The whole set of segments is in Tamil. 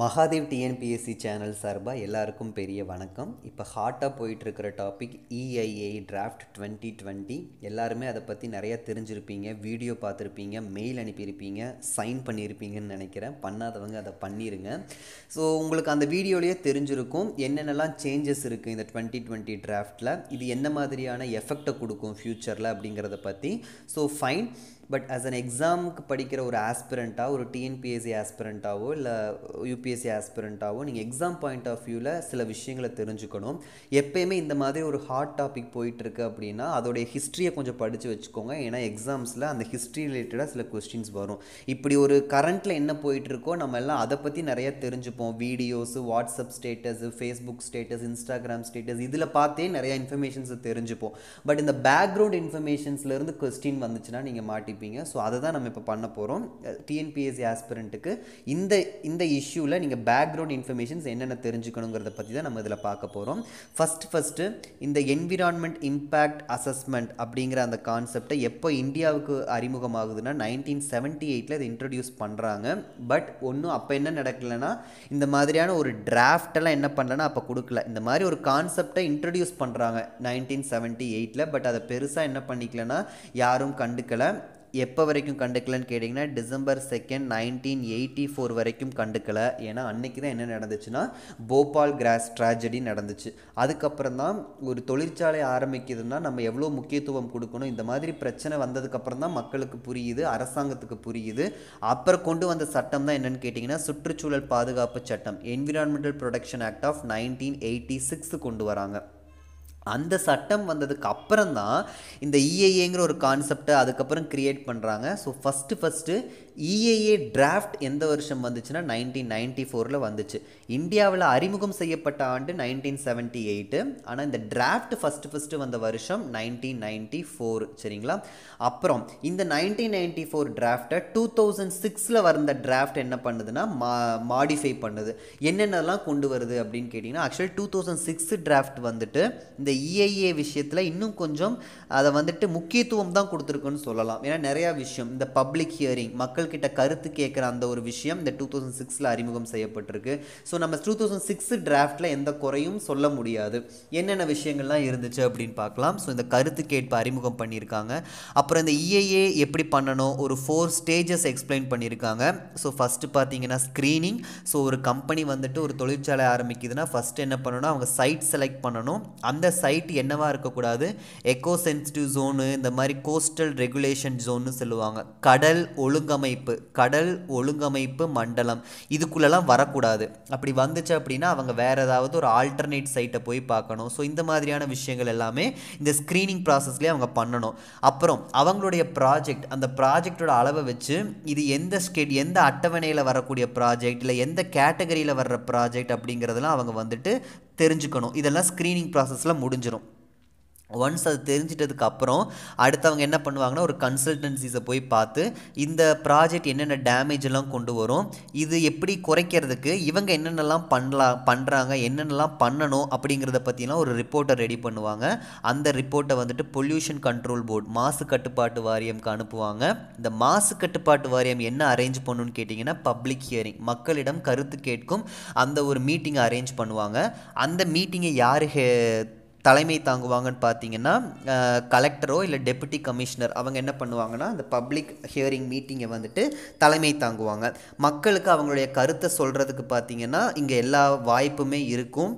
மகாதேவ் டிஎன்பிஎஸ்சி சேனல் சார்பாக எல்லாருக்கும் பெரிய வணக்கம் இப்போ ஹாட்டாக போயிட்டுருக்கிற topic EIA draft twenty twenty எல்லாருமே அதை பற்றி நிறையா தெரிஞ்சிருப்பீங்க வீடியோ பார்த்துருப்பீங்க மெயில் அனுப்பியிருப்பீங்க சைன் பண்ணியிருப்பீங்கன்னு நினைக்கிறேன் பண்ணாதவங்க அதை பண்ணிடுங்க ஸோ உங்களுக்கு அந்த வீடியோலேயே தெரிஞ்சிருக்கும் என்னென்னலாம் சேஞ்சஸ் இருக்குது இந்த டுவெண்ட்டி டுவெண்ட்டி டிராஃப்ட்டில் இது என்ன மாதிரியான எஃபெக்டை கொடுக்கும் ஃப்யூச்சரில் அப்படிங்கிறத பற்றி so fine but as an எக்ஸாமுக்கு படிக்கிற ஒரு ஆஸ்பிரண்ட்டாக ஒரு டிஎன்பிஎஸ்சி ஆஸ்பிரண்ட்டாவோ இல்லை யூபிஎஸ்சி ஆஸ்பிரண்ட்டாவோ நீங்கள் எக்ஸாம் பாயிண்ட் ஆஃப் வியூவில் சில விஷயங்களை தெரிஞ்சுக்கணும் எப்பயுமே இந்த மாதிரி ஒரு ஹாட் டாபிக் போயிட்டுருக்கு அப்படின்னா அதோடைய ஹிஸ்ட்ரியை கொஞ்சம் படித்து வச்சுக்கோங்க ஏன்னா எக்ஸாம்ஸில் அந்த ஹிஸ்ட்ரி ரிலேட்டடாக சில கொஸ்டின்ஸ் வரும் இப்படி ஒரு கரண்ட்டில் என்ன போயிட்டுருக்கோ நம்ம எல்லாம் அதை பற்றி நிறையா தெரிஞ்சுப்போம் videos WhatsApp status Facebook status Instagram status இதில் பார்த்தே நிறையா இன்ஃபர்மேஷன்ஸை தெரிஞ்சுப்போம் பட் இந்த பேக்ரவுண்ட் இன்ஃபர்மேஷன்ஸ்லேருந்து கொஸ்டின் வந்துச்சுன்னா நீங்கள் மாட்டி பண்ணியிருப்பீங்க ஸோ அதை தான் நம்ம இப்போ பண்ண போகிறோம் டிஎன்பிஎஸ்சி ஆஸ்பிரண்ட்டுக்கு இந்த இந்த இஷ்யூவில் நீங்கள் பேக்ரவுண்ட் இன்ஃபர்மேஷன்ஸ் என்னென்ன தெரிஞ்சுக்கணுங்கிறத பற்றி தான் நம்ம இதில் பார்க்க போகிறோம் ஃபஸ்ட் ஃபஸ்ட்டு இந்த என்விரான்மெண்ட் இம்பேக்ட் அசஸ்மெண்ட் அப்படிங்கிற அந்த கான்செப்டை எப்போ இந்தியாவுக்கு அறிமுகமாகுதுன்னா நைன்டீன் செவன்டி எயிட்டில் இதை இன்ட்ரடியூஸ் பண்ணுறாங்க பட் ஒன்றும் அப்போ என்ன நடக்கலைன்னா இந்த மாதிரியான ஒரு டிராஃப்டெல்லாம் என்ன பண்ணலன்னா அப்போ கொடுக்கல இந்த மாதிரி ஒரு கான்செப்டை இன்ட்ரடியூஸ் பண்ணுறாங்க நைன்டீன் செவன்ட்டி எயிட்டில் பட் அதை பெருசாக என்ன பண்ணிக்கலன்னா யாரும் கண்டுக்கலை எப்போ வரைக்கும் கண்டுக்கலன்னு கேட்டிங்கன்னா December second nineteen eighty four வரைக்கும் கண்டுக்கலை ஏன்னா அன்றைக்கி தான் என்ன நடந்துச்சுன்னா போபால் கிராஸ் ட்ராஜடி நடந்துச்சு அதுக்கப்புறம் தான் ஒரு தொழிற்சாலை ஆரம்பிக்குதுன்னா நம்ம எவ்வளோ முக்கியத்துவம் கொடுக்கணும் இந்த மாதிரி பிரச்சனை வந்ததுக்கப்புறம் தான் மக்களுக்கு புரியுது அரசாங்கத்துக்கு புரியுது அப்புறம் கொண்டு வந்த சட்டம் தான் என்னென்னு கேட்டிங்கன்னா சுற்றுச்சூழல் பாதுகாப்பு சட்டம் environmental protection act of nineteen eighty six கொண்டு வராங்க அந்த சட்டம் வந்ததுக்கு அப்புறம் தான் இந்த இஏஏங்கிற e ஒரு கான்செப்டை அதுக்கப்புறம் க்ரியேட் பண்ணுறாங்க so first first EIA e draft எந்த வருஷம் வந்துச்சுன்னா நைன்டீன் நைன்டி ஃபோரில் வந்துச்சு இந்தியாவில் அறிமுகம் செய்யப்பட்ட ஆண்டு நைன்டீன் செவன்ட்டி எயிட்டு ஆனால் இந்த டிராஃப்ட் ஃபஸ்ட்டு ஃபஸ்ட்டு வந்த வருஷம் நைன்டீன் நைன்டி ஃபோர் சரிங்களா அப்புறம் இந்த நைன்டீன் நைன்டி ஃபோர் டிராஃப்டை டூ தௌசண்ட் சிக்ஸில் வந்த டிராஃப்ட் என்ன பண்ணுதுன்னா மா மாடிஃபை பண்ணுது என்னென்னலாம் கொண்டு வருது அப்படின்னு கேட்டிங்கன்னா actually two thousand six draft வந்துட்டு இந்த இஏஏ e விஷயத்தில் இன்னும் கொஞ்சம் அதை வந்துட்டு முக்கியத்துவம் தான் கொடுத்துருக்குன்னு சொல்லலாம் ஏன்னா நிறையா விஷயம் இந்த பப்ளிக் ஹியரிங் மக்கள் கிட்ட கருத்து கேட்குற அந்த ஒரு விஷயம் இந்த டூ தௌசண்ட் சிக்ஸில் அறிமுகம் செய்யப்பட்டிருக்கு ஸோ நம்ம டூ தௌசண்ட் சிக்ஸ் டிராஃப்டில் எந்த குறையும் சொல்ல முடியாது என்னென்ன விஷயங்கள்லாம் இருந்துச்சு அப்படின்னு பார்க்கலாம் ஸோ இந்த கருத்து கேட்பு அறிமுகம் பண்ணியிருக்காங்க அப்புறம் இந்த இஏஏ e எப்படி பண்ணணும் ஒரு ஃபோர் ஸ்டேஜஸ் எக்ஸ்பிளைன் பண்ணியிருக்காங்க ஸோ ஃபஸ்ட்டு பார்த்தீங்கன்னா ஸ்க்ரீனிங் ஸோ ஒரு கம்பெனி வந்துட்டு ஒரு தொழிற்சாலை ஆரம்பிக்குதுன்னா ஃபஸ்ட்டு என்ன பண்ணணும் அவங்க சைட் செலக்ட் பண்ணணும் அந்த சைட் என்னவாக இருக்கக்கூடாது எக்கோ சென்சிட்டிவ் ஜோனு இந்த மாதிரி கோஸ்டல் ரெகுலேஷன் ஜோன்னு சொல்லுவாங்க கடல் ஒழுங்கமை ஒழுங்கமைப்பு கடல் ஒழுங்கமைப்பு மண்டலம் இதுக்குள்ளெல்லாம் வரக்கூடாது அப்படி வந்துச்சு அப்படின்னா அவங்க வேறு ஏதாவது ஒரு ஆல்டர்னேட் சைட்டை போய் பார்க்கணும் ஸோ இந்த மாதிரியான விஷயங்கள் எல்லாமே இந்த ஸ்க்ரீனிங் ப்ராசஸ்லேயே அவங்க பண்ணணும் அப்புறம் அவங்களுடைய ப்ராஜெக்ட் அந்த ப்ராஜெக்டோட அளவை வச்சு இது எந்த ஸ்டேட் எந்த அட்டவணையில் வரக்கூடிய ப்ராஜெக்ட் இல்லை எந்த கேட்டகரியில் வர்ற ப்ராஜெக்ட் அப்படிங்கிறதெல்லாம் அவங்க வந்துட்டு தெரிஞ்சுக்கணும் இதெல்லாம் ஸ்க்ரீனிங் ப்ராசஸில் முடிஞ்சிடும் ஒன்ஸ் அது தெரிஞ்சிட்டதுக்கு அப்புறம் அடுத்தவங்க என்ன பண்ணுவாங்கன்னா ஒரு கன்சல்டன்சிஸை போய் பார்த்து இந்த ப்ராஜெக்ட் என்னென்ன டேமேஜ் எல்லாம் கொண்டு வரும் இது எப்படி குறைக்கிறதுக்கு இவங்க என்னென்னலாம் பண்ணலாம் பண்ணுறாங்க என்னென்னலாம் பண்ணணும் அப்படிங்கிறத பற்றிலாம் ஒரு ரிப்போர்ட்டை ரெடி பண்ணுவாங்க அந்த ரிப்போர்ட்டை வந்துட்டு பொல்யூஷன் கண்ட்ரோல் போர்டு மாசு கட்டுப்பாட்டு வாரியம்க்கு அனுப்புவாங்க இந்த மாசு கட்டுப்பாட்டு வாரியம் என்ன அரேஞ்ச் பண்ணுன்னு கேட்டிங்கன்னா பப்ளிக் ஹியரிங் மக்களிடம் கருத்து கேட்கும் அந்த ஒரு மீட்டிங்கை அரேஞ்ச் பண்ணுவாங்க அந்த மீட்டிங்கை யார் தலைமை தாங்குவாங்கன்னு பார்த்தீங்கன்னா கலெக்டரோ இல்லை டெப்புட்டி கமிஷனர் அவங்க என்ன பண்ணுவாங்கன்னா அந்த பப்ளிக் ஹியரிங் மீட்டிங்கை வந்துட்டு தலைமை தாங்குவாங்க மக்களுக்கு அவங்களுடைய கருத்தை சொல்கிறதுக்கு பார்த்திங்கன்னா இங்கே எல்லா வாய்ப்புமே இருக்கும்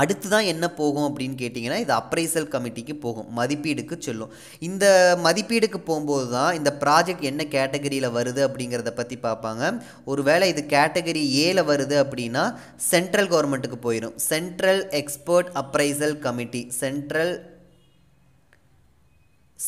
அடுத்து தான் என்ன போகும் அப்படின்னு கேட்டிங்கன்னா இது அப்ரைசல் கமிட்டிக்கு போகும் மதிப்பீடுக்கு செல்லும் இந்த மதிப்பீடுக்கு போகும்போது தான் இந்த ப்ராஜெக்ட் என்ன கேட்டகரியில் வருது அப்படிங்கிறத பற்றி பார்ப்பாங்க ஒருவேளை இது கேட்டகரி ஏல வருது அப்படின்னா சென்ட்ரல் கவர்மெண்ட்டுக்கு போயிடும் central expert appraisal committee central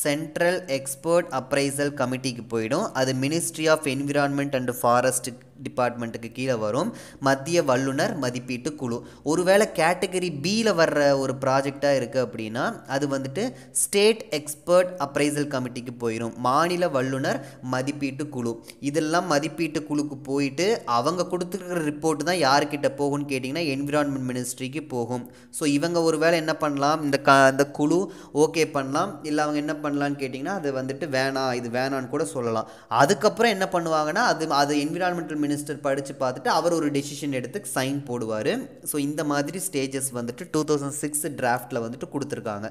central expert appraisal கமிட்டிக்கு போயிடும் அது ministry of environment and forest டிபார்ட்மெண்ட்டுக்கு கீழே வரும் மத்திய வல்லுநர் மதிப்பீட்டு குழு ஒருவேளை கேட்டகரி பியில் வர்ற ஒரு ப்ராஜெக்டாக இருக்குது அப்படின்னா அது வந்துட்டு ஸ்டேட் எக்ஸ்பர்ட் அப்ரைசல் கமிட்டிக்கு போயிடும் மாநில வல்லுநர் மதிப்பீட்டு குழு இதெல்லாம் மதிப்பீட்டு குழுக்கு போயிட்டு அவங்க கொடுத்துருக்கிற ரிப்போர்ட்டு தான் யார்கிட்ட போகும்னு கேட்டிங்கன்னா என்விரான்மெண்ட் மினிஸ்ட்ரிக்கு போகும் ஸோ இவங்க ஒரு வேளை என்ன பண்ணலாம் இந்த க இந்த குழு ஓகே பண்ணலாம் இல்லை அவங்க என்ன பண்ணலான்னு கேட்டிங்கன்னா அது வந்துட்டு வேணாம் இது வேணான்னு கூட சொல்லலாம் அதுக்கப்புறம் என்ன பண்ணுவாங்கன்னா அது அது என்விரான்மெண்டல் மினிஸ்டர் படித்து பார்த்துட்டு அவர் ஒரு டெசிஷன் எடுத்து சைன் போடுவார் ஸோ இந்த மாதிரி ஸ்டேஜஸ் வந்துட்டு டூ தௌசண்ட் சிக்ஸ் டிராஃப்டில் வந்துட்டு கொடுத்துருக்காங்க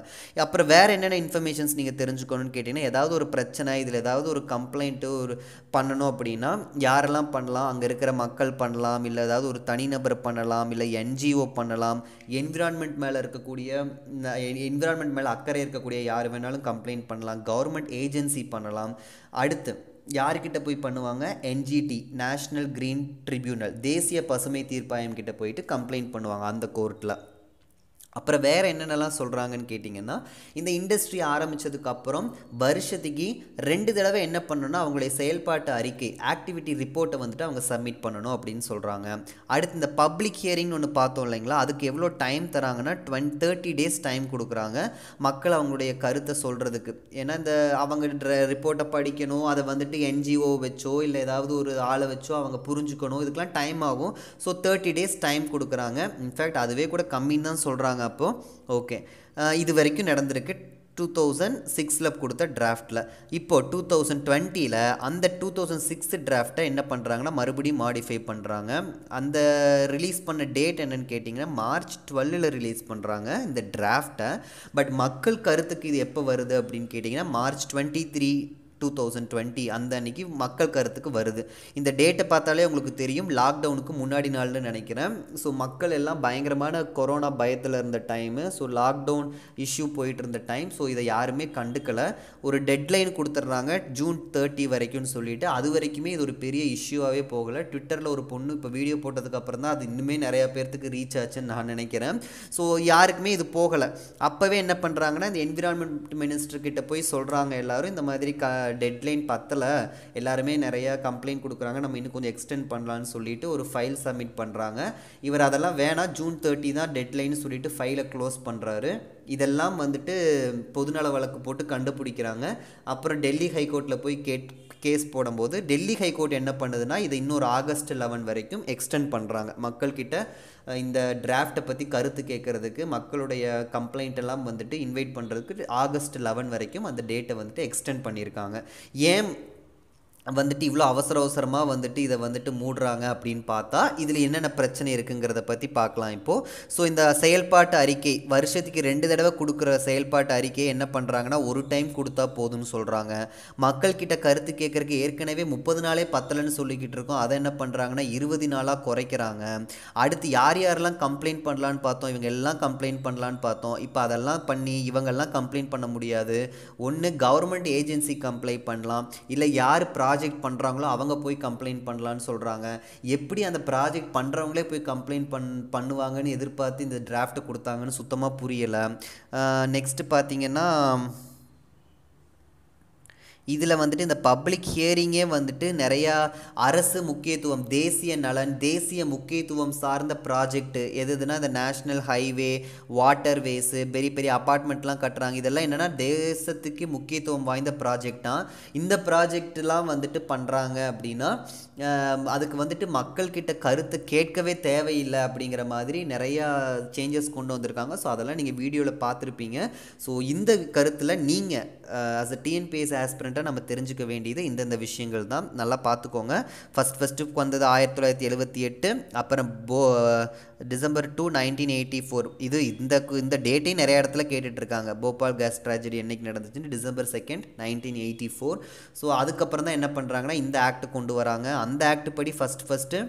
அப்புறம் வேறு என்னென்ன இன்ஃபர்மேஷன்ஸ் நீங்கள் தெரிஞ்சுக்கணும்னு கேட்டிங்கன்னா ஏதாவது ஒரு பிரச்சனை இதில் ஏதாவது ஒரு கம்ப்ளைண்ட்டு ஒரு பண்ணணும் அப்படின்னா யாரெல்லாம் பண்ணலாம் அங்கே இருக்கிற மக்கள் பண்ணலாம் இல்லை ஏதாவது ஒரு தனிநபர் பண்ணலாம் இல்லை என்ஜிஓ பண்ணலாம் என்விரான்மெண்ட் மேலே இருக்கக்கூடிய என்விரான்மெண்ட் மேலே அக்கறை இருக்கக்கூடிய யார் வேணாலும் கம்ப்ளைண்ட் கம்ப்ளைண்ட் பண்ணலாம் கவர்மெண்ட் ஏஜென்சி பண்ணலாம் அடுத்து யார்கிட்ட போய் பண்ணுவாங்க என்ஜிடி நேஷ்னல் க்ரீன் ட்ரிபியூனல் தேசிய பசுமை தீர்ப்பாயம் கிட்ட போயிட்டு கம்ப்ளைண்ட் பண்ணுவாங்க அந்த கோர்ட்டில் அப்புறம் வேறு என்னென்னலாம் சொல்கிறாங்கன்னு கேட்டிங்கன்னா இந்த இண்டஸ்ட்ரி ஆரம்பித்ததுக்கப்புறம் வருஷத்துக்கு ரெண்டு தடவை என்ன பண்ணணும்னா அவங்களுடைய செயல்பாட்டு அறிக்கை ஆக்டிவிட்டி ரிப்போர்ட்டை வந்துட்டு அவங்க சப்மிட் பண்ணணும் அப்படின்னு சொல்கிறாங்க அடுத்து இந்த பப்ளிக் ஹியரிங்னு ஒன்று பார்த்தோம் இல்லைங்களா அதுக்கு எவ்வளோ டைம் தராங்கன்னா டுவென் தேர்ட்டி டேஸ் டைம் கொடுக்குறாங்க மக்கள் அவங்களுடைய கருத்தை சொல்கிறதுக்கு ஏன்னா இந்த அவங்க ரிப்போர்ட்டை படிக்கணும் அதை வந்துட்டு என்ஜிஓ வச்சோ இல்லை ஏதாவது ஒரு ஆளை வச்சோ அவங்க புரிஞ்சுக்கணும் இதுக்கெலாம் டைம் ஆகும் ஸோ தேர்ட்டி டேஸ் டைம் கொடுக்குறாங்க இன்ஃபேக்ட் அதுவே கூட கம்மின்னு தான் சொல்கிறாங்க அப்போது ஓகே இது வரைக்கும் நடந்திருக்கு டூ தௌசண்ட் சிக்ஸில் கொடுத்த டிராஃப்ட்டில் இப்போது டூ தௌசண்ட் டுவெண்ட்டியில் அந்த டூ தௌசண்ட் சிக்ஸ் டிராஃப்டை என்ன பண்ணுறாங்கன்னா மறுபடியும் மாடிஃபை பண்ணுறாங்க அந்த ரிலீஸ் பண்ண டேட் என்னென்னு கேட்டிங்கன்னா மார்ச் டுவெல்லில் ரிலீஸ் பண்ணுறாங்க இந்த டிராஃப்ட்டை பட் மக்கள் கருத்துக்கு இது எப்போ வருது அப்படின்னு கேட்டிங்கன்னா March twenty three two thousand twenty அந்த அன்னைக்கு மக்கள் கருத்துக்கு வருது இந்த டேட்டை பார்த்தாலே உங்களுக்கு தெரியும் லாக்டவுனுக்கு முன்னாடி நாள்னு நினைக்கிறேன் ஸோ மக்கள் எல்லாம் பயங்கரமான கொரோனா பயத்தில் இருந்த டைமு ஸோ லாக்டவுன் இஷ்யூ போயிட்டு இருந்த டைம் ஸோ இதை யாருமே கண்டுக்கலை ஒரு டெட்லைன் கொடுத்துட்றாங்க ஜூன் தேர்ட்டி வரைக்கும்னு சொல்லிட்டு அது வரைக்குமே இது ஒரு பெரிய இஷ்யூவாகவே போகலை ட்விட்டரில் ஒரு பொண்ணு இப்போ வீடியோ போட்டதுக்கப்புறம் தான் அது இன்னுமே நிறையா பேர்த்துக்கு ரீச் ஆச்சுன்னு நான் நினைக்கிறேன் ஸோ யாருக்குமே இது போகலை அப்போவே என்ன பண்ணுறாங்கன்னா இந்த என்விரான்மெண்ட் மினிஸ்டர்கிட்ட போய் சொல்கிறாங்க எல்லோரும் இந்த மாதிரி க டெட்லைன் பத்தலை எல்லாருமே நிறையா கம்ப்ளைண்ட் கொடுக்குறாங்க நம்ம இன்னும் கொஞ்சம் எக்ஸ்டெண்ட் பண்ணலான்னு சொல்லிட்டு ஒரு ஃபைல் சப்மிட் பண்ணுறாங்க இவர் அதெல்லாம் வேணாம் ஜூன் தேர்ட்டி தான் டெட்லைன்னு சொல்லிட்டு ஃபைலை க்ளோஸ் பண்ணுறாரு இதெல்லாம் வந்துட்டு பொதுநல வழக்கு போட்டு கண்டுபிடிக்கிறாங்க அப்புறம் டெல்லி ஹைகோர்ட்டில் போய் கேட் கேஸ் போடும்போது டெல்லி ஹைகோர்ட் என்ன பண்ணுதுன்னா இது இன்னொரு ஆகஸ்ட் லெவன் வரைக்கும் எக்ஸ்டெண்ட் பண்ணுறாங்க மக்கள்கிட்ட இந்த டிராஃப்டை பற்றி கருத்து கேட்குறதுக்கு மக்களுடைய கம்ப்ளைண்ட் எல்லாம் வந்துட்டு இன்வைட் பண்ணுறதுக்கு ஆகஸ்ட் லெவன் வரைக்கும் அந்த டேட்டை வந்துட்டு எக்ஸ்டெண்ட் பண்ணியிருக்காங்க ஏன் வந்துட்டு இவ்வளோ அவசர அவசரமாக வந்துட்டு இதை வந்துட்டு மூடுறாங்க அப்படின்னு பார்த்தா இதில் என்னென்ன பிரச்சனை இருக்குங்கிறத பற்றி பார்க்கலாம் இப்போது ஸோ இந்த செயல்பாட்டு அறிக்கை வருஷத்துக்கு ரெண்டு தடவை கொடுக்குற செயல்பாட்டு அறிக்கையை என்ன பண்ணுறாங்கன்னா ஒரு டைம் கொடுத்தா போதும்னு சொல்கிறாங்க மக்கள்கிட்ட கருத்து கேட்குறக்கு ஏற்கனவே முப்பது நாளே பத்தலைன்னு சொல்லிக்கிட்டு இருக்கோம் அதை என்ன பண்ணுறாங்கன்னா இருபது நாளாக குறைக்கிறாங்க அடுத்து யார் யாரெல்லாம் கம்ப்ளைண்ட் பண்ணலான்னு பார்த்தோம் இவங்க எல்லாம் கம்ப்ளைண்ட் பண்ணலான்னு பார்த்தோம் இப்போ அதெல்லாம் பண்ணி இவங்கெல்லாம் கம்ப்ளைண்ட் பண்ண முடியாது ஒன்று கவர்மெண்ட் ஏஜென்சி கம்ப்ளைண்ட் பண்ணலாம் இல்லை யார் ப்ரா ப்ராஜெக்ட் பண்ணுறாங்களோ அவங்க போய் கம்ப்ளைண்ட் பண்ணலான்னு சொல்கிறாங்க எப்படி அந்த ப்ராஜெக்ட் பண்ணுறவங்களே போய் கம்ப்ளைண்ட் பண் பண்ணுவாங்கன்னு எதிர்பார்த்து இந்த டிராஃப்ட் கொடுத்தாங்கன்னு சுத்தமாக புரியலை நெக்ஸ்ட்டு பார்த்திங்கன்னா இதில் வந்துட்டு இந்த பப்ளிக் ஹியரிங்கே வந்துட்டு நிறையா அரசு முக்கியத்துவம் தேசிய நலன் தேசிய முக்கியத்துவம் சார்ந்த ப்ராஜெக்ட் எது எதுனா இந்த நேஷ்னல் ஹைவே வாட்டர் வேஸு பெரிய பெரிய அப்பார்ட்மெண்ட்லாம் கட்டுறாங்க இதெல்லாம் என்னென்னா தேசத்துக்கு முக்கியத்துவம் வாய்ந்த ப்ராஜெக்டாக இந்த ப்ராஜெக்ட்லாம் வந்துட்டு பண்ணுறாங்க அப்படின்னா அதுக்கு வந்துட்டு மக்கள்கிட்ட கருத்து கேட்கவே தேவையில்லை அப்படிங்கிற மாதிரி நிறையா சேஞ்சஸ் கொண்டு வந்திருக்காங்க ஸோ அதெல்லாம் நீங்கள் வீடியோவில் பார்த்துருப்பீங்க ஸோ இந்த கருத்தில் நீங்கள் ஆஸ் அ டிஎன்பிஎஸ் ஆஸ்பிரண்ட் இம்பார்ட்டண்ட்டாக நம்ம தெரிஞ்சுக்க வேண்டியது இந்தந்த விஷயங்கள் தான் நல்லா பார்த்துக்கோங்க ஃபஸ்ட் ஃபஸ்ட்டு வந்தது ஆயிரத்தி தொள்ளாயிரத்தி எழுபத்தி எட்டு அப்புறம் போ December two nineteen eighty four இது இந்த இந்த டேட்டையும் நிறைய இடத்துல கேட்டுட்ருக்காங்க போபால் கேஸ் ட்ராஜடி என்றைக்கு நடந்துச்சுன்னு December second nineteen eighty four so அதுக்கப்புறம் தான் என்ன பண்ணுறாங்கன்னா இந்த ஆக்ட் கொண்டு வராங்க அந்த ஆக்ட் படி first first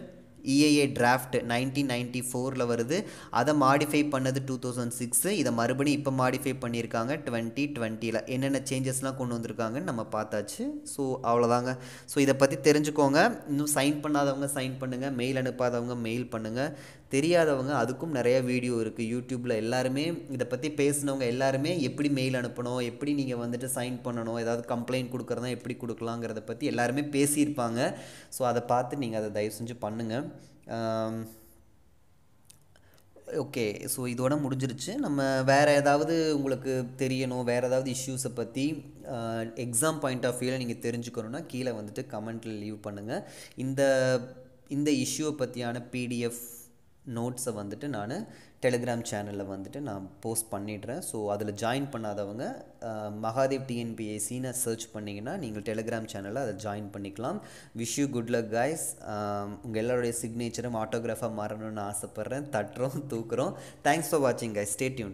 EIA draft nineteen ninety ஃபோரில் வருது அதை மாடிஃபை பண்ணது டூ தௌசண்ட் சிக்ஸு இதை மறுபடியும் இப்போ மாடிஃபை பண்ணியிருக்காங்க டுவெண்ட்டி டுவெண்ட்டியில் என்னென்ன சேஞ்சஸ்லாம் கொண்டு வந்திருக்காங்கன்னு நம்ம பார்த்தாச்சு ஸோ அவ்வளோதாங்க ஸோ இதை பற்றி தெரிஞ்சுக்கோங்க இன்னும் சைன் பண்ணாதவங்க சைன் பண்ணுங்கள் மெயில் அனுப்பாதவங்க மெயில் பண்ணுங்கள் தெரியாதவங்க அதுக்கும் நிறையா வீடியோ இருக்குது யூடியூப்பில் எல்லாருமே இதை பற்றி பேசினவங்க எல்லாருமே எப்படி மெயில் அனுப்பணும் எப்படி நீங்கள் வந்துட்டு சைன் பண்ணணும் ஏதாவது கம்ப்ளைண்ட் கொடுக்குறதா எப்படி கொடுக்கலாங்கிறத பற்றி எல்லாருமே பேசியிருப்பாங்க ஸோ அதை பார்த்து நீங்கள் அதை தயவு செஞ்சு பண்ணுங்கள் ஓகே ஸோ இதோட முடிஞ்சிருச்சு நம்ம வேறு ஏதாவது உங்களுக்கு தெரியணும் வேறு ஏதாவது இஷ்யூஸை பற்றி எக்ஸாம் பாயிண்ட் ஆஃப் வியூவில் நீங்கள் தெரிஞ்சுக்கணுன்னா கீழே வந்துட்டு கமெண்ட்டில் லீவ் பண்ணுங்கள் இந்த இந்த இஷ்யூவை பற்றியான பிடிஎஃப் நோட்ஸை வந்துட்டு நான் டெலிகிராம் சேனலில் வந்துட்டு நான் போஸ்ட் பண்ணிடுறேன் ஸோ அதில் ஜாயின் பண்ணாதவங்க மகாதேவ் சீனை சர்ச் பண்ணிங்கன்னா நீங்கள் டெலிகிராம் சேனலில் அதை ஜாயின் பண்ணிக்கலாம் wish you good luck guys உங்கள் எல்லோருடைய சிக்னேச்சரும் ஆட்டோகிராஃபாக மாறணும்னு ஆசைப்பட்றேன் தட்டுறோம் தூக்குறோம் தேங்க்ஸ் ஃபார் வாட்சிங் கைஸ் ஸ்டே டியூன்